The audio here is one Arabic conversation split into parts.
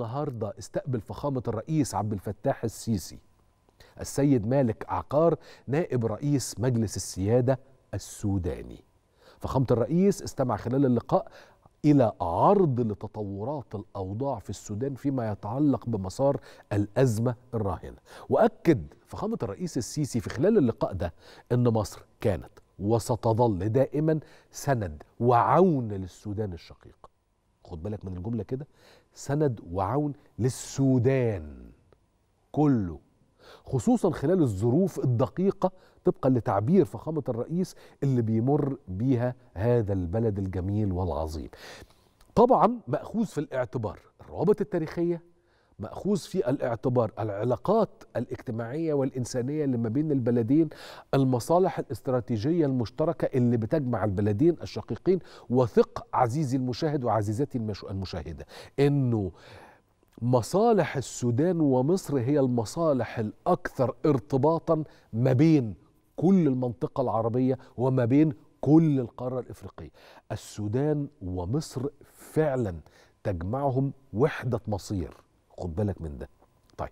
النهارده استقبل فخامه الرئيس عبد الفتاح السيسي السيد مالك عقار نائب رئيس مجلس السياده السوداني. فخامه الرئيس استمع خلال اللقاء الى عرض لتطورات الاوضاع في السودان فيما يتعلق بمسار الازمه الراهنه، واكد فخامه الرئيس السيسي في خلال اللقاء ده ان مصر كانت وستظل دائما سند وعون للسودان الشقيق. خد بالك من الجمله كده سند وعون للسودان كله خصوصا خلال الظروف الدقيقه طبقا لتعبير فخامه الرئيس اللي بيمر بيها هذا البلد الجميل والعظيم طبعا ماخوذ في الاعتبار الروابط التاريخيه مأخوذ في الاعتبار العلاقات الاجتماعية والإنسانية اللي ما بين البلدين المصالح الاستراتيجية المشتركة اللي بتجمع البلدين الشقيقين وثق عزيزي المشاهد وعزيزتي المشاهدة أنه مصالح السودان ومصر هي المصالح الأكثر ارتباطا ما بين كل المنطقة العربية وما بين كل القارة الإفريقية السودان ومصر فعلا تجمعهم وحدة مصير خد بالك من ده طيب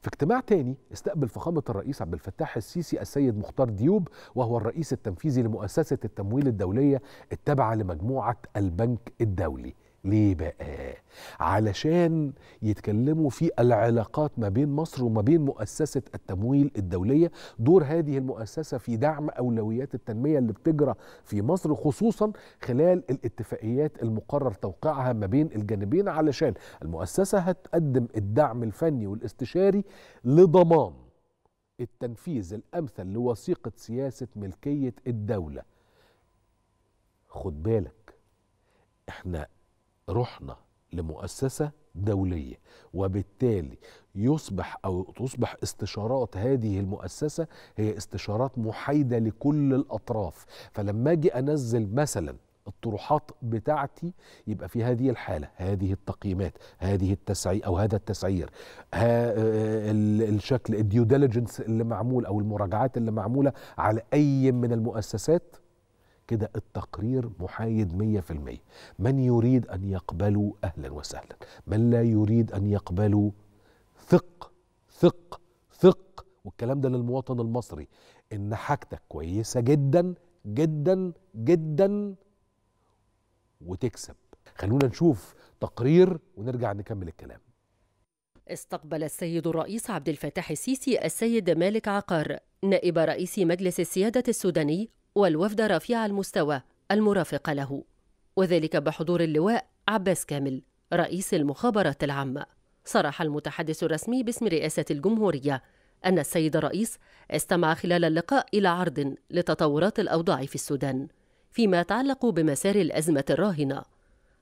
في اجتماع تاني استقبل فخامة الرئيس عبد الفتاح السيسي السيد مختار ديوب وهو الرئيس التنفيذي لمؤسسة التمويل الدولية التابعة لمجموعة البنك الدولي ليه بقى؟ علشان يتكلموا في العلاقات ما بين مصر وما بين مؤسسة التمويل الدولية دور هذه المؤسسة في دعم أولويات التنمية اللي بتجرى في مصر خصوصا خلال الاتفاقيات المقرر توقيعها ما بين الجانبين علشان المؤسسة هتقدم الدعم الفني والاستشاري لضمان التنفيذ الأمثل لوثيقة سياسة ملكية الدولة خد بالك احنا رحنا لمؤسسة دولية وبالتالي يصبح أو تصبح استشارات هذه المؤسسة هي استشارات محايدة لكل الأطراف فلما أجي أنزل مثلا الطروحات بتاعتي يبقى في هذه الحالة هذه التقييمات هذه التسعير أو هذا التسعير ها آه، آه، الشكل الديو ديليجنس اللي معمول أو المراجعات اللي معمولة على أي من المؤسسات كده التقرير محايد 100% من يريد أن يقبله أهلا وسهلا من لا يريد أن يقبله ثق ثق ثق والكلام ده للمواطن المصري إن حاجتك كويسة جدا جدا جدا وتكسب خلونا نشوف تقرير ونرجع نكمل الكلام استقبل السيد الرئيس عبد الفتاح السيسي السيد مالك عقار نائب رئيس مجلس السيادة السوداني والوفد رفيع المستوى المرافق له وذلك بحضور اللواء عباس كامل رئيس المخابرات العامة صرح المتحدث الرسمي باسم رئاسة الجمهورية أن السيد الرئيس استمع خلال اللقاء إلى عرض لتطورات الأوضاع في السودان فيما يتعلق بمسار الأزمة الراهنة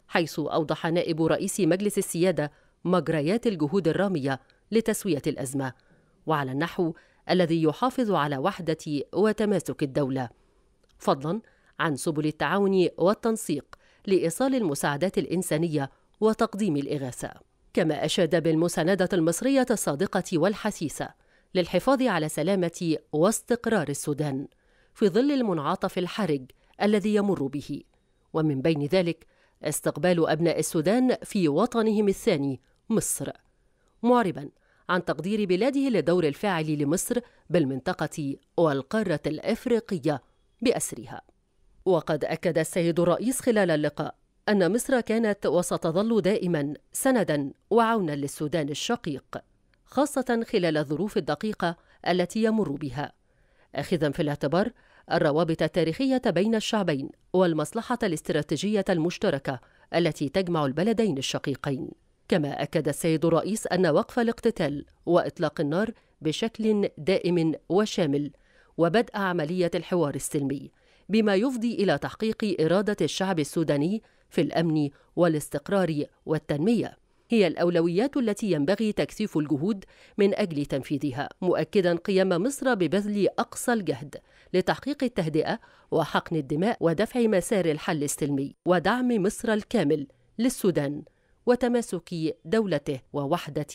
حيث أوضح نائب رئيس مجلس السيادة مجريات الجهود الرامية لتسوية الأزمة وعلى النحو الذي يحافظ على وحدة وتماسك الدولة فضلا عن سبل التعاون والتنسيق لإيصال المساعدات الإنسانية وتقديم الإغاثة كما أشاد بالمساندة المصرية الصادقة والحسيسة للحفاظ على سلامة واستقرار السودان في ظل المنعطف الحرج الذي يمر به ومن بين ذلك استقبال أبناء السودان في وطنهم الثاني مصر معربا عن تقدير بلاده للدور الفاعل لمصر بالمنطقة والقارة الإفريقية بأسرها وقد أكد السيد الرئيس خلال اللقاء أن مصر كانت وستظل دائما سندا وعونا للسودان الشقيق خاصة خلال الظروف الدقيقة التي يمر بها أخذا في الاعتبار الروابط التاريخية بين الشعبين والمصلحة الاستراتيجية المشتركة التي تجمع البلدين الشقيقين كما أكد السيد الرئيس أن وقف الاقتتال وإطلاق النار بشكل دائم وشامل وبدء عملية الحوار السلمي بما يفضي إلى تحقيق إرادة الشعب السوداني في الأمن والاستقرار والتنمية هي الأولويات التي ينبغي تكثيف الجهود من أجل تنفيذها مؤكدا قيام مصر ببذل أقصى الجهد لتحقيق التهدئة وحقن الدماء ودفع مسار الحل السلمي ودعم مصر الكامل للسودان وتماسك دولته ووحدة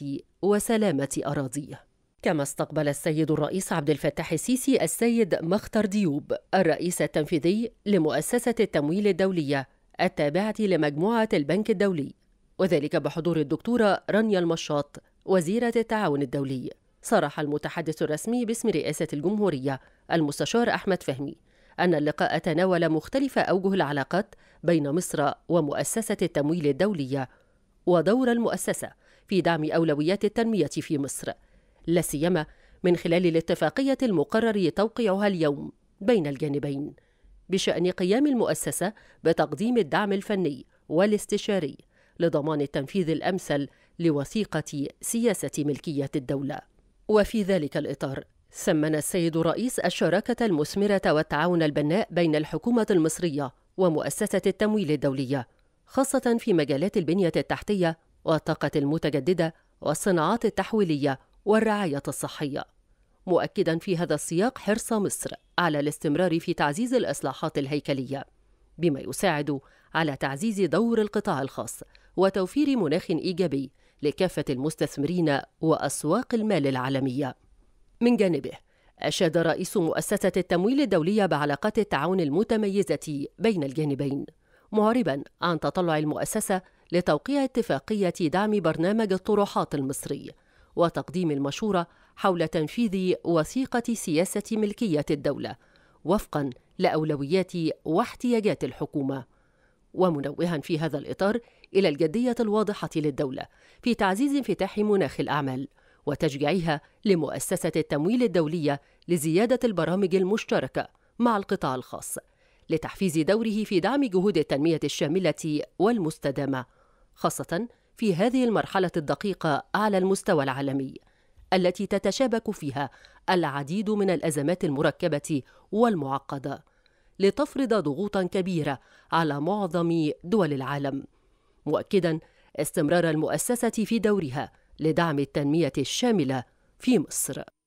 وسلامة أراضيه كما استقبل السيد الرئيس عبد الفتاح السيسي السيد مختار ديوب الرئيس التنفيذي لمؤسسة التمويل الدولية التابعة لمجموعة البنك الدولي وذلك بحضور الدكتورة رانيا المشاط وزيرة التعاون الدولي صرح المتحدث الرسمي باسم رئاسة الجمهورية المستشار أحمد فهمي أن اللقاء تناول مختلف أوجه العلاقات بين مصر ومؤسسة التمويل الدولية ودور المؤسسة في دعم أولويات التنمية في مصر لا سيما من خلال الاتفاقية المقرر توقيعها اليوم بين الجانبين بشأن قيام المؤسسة بتقديم الدعم الفني والاستشاري لضمان التنفيذ الأمثل لوثيقة سياسة ملكية الدولة. وفي ذلك الإطار سمن السيد رئيس الشراكة المثمرة والتعاون البناء بين الحكومة المصرية ومؤسسة التمويل الدولية خاصة في مجالات البنية التحتية والطاقة المتجددة والصناعات التحويلية والرعاية الصحية. مؤكدا في هذا السياق حرص مصر على الاستمرار في تعزيز الإصلاحات الهيكلية، بما يساعد على تعزيز دور القطاع الخاص وتوفير مناخ إيجابي لكافة المستثمرين وأسواق المال العالمية. من جانبه، أشاد رئيس مؤسسة التمويل الدولية بعلاقات التعاون المتميزة بين الجانبين معربا عن تطلع المؤسسة لتوقيع اتفاقية دعم برنامج الطروحات المصري وتقديم المشورة حول تنفيذ وثيقة سياسة ملكية الدولة وفقا لأولويات واحتياجات الحكومة ومنوها في هذا الإطار إلى الجدية الواضحة للدولة في تعزيز انفتاح مناخ الأعمال وتشجيعها لمؤسسة التمويل الدولية لزيادة البرامج المشتركة مع القطاع الخاص لتحفيز دوره في دعم جهود التنمية الشاملة والمستدامة، خاصة في هذه المرحلة الدقيقة على المستوى العالمي، التي تتشابك فيها العديد من الأزمات المركبة والمعقدة، لتفرض ضغوطا كبيرة على معظم دول العالم، مؤكدا استمرار المؤسسة في دورها لدعم التنمية الشاملة في مصر.